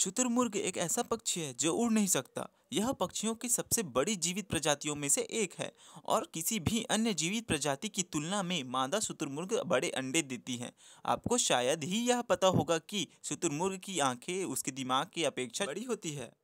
शुतुरमुर्ग एक ऐसा पक्षी है जो उड़ नहीं सकता यह पक्षियों की सबसे बड़ी जीवित प्रजातियों में से एक है और किसी भी अन्य जीवित प्रजाति की तुलना में मादा शुतुरमुर्ग बड़े अंडे देती हैं आपको शायद ही यह पता होगा कि शुतुरमुर्ग की आंखें उसके दिमाग की अपेक्षा बड़ी होती है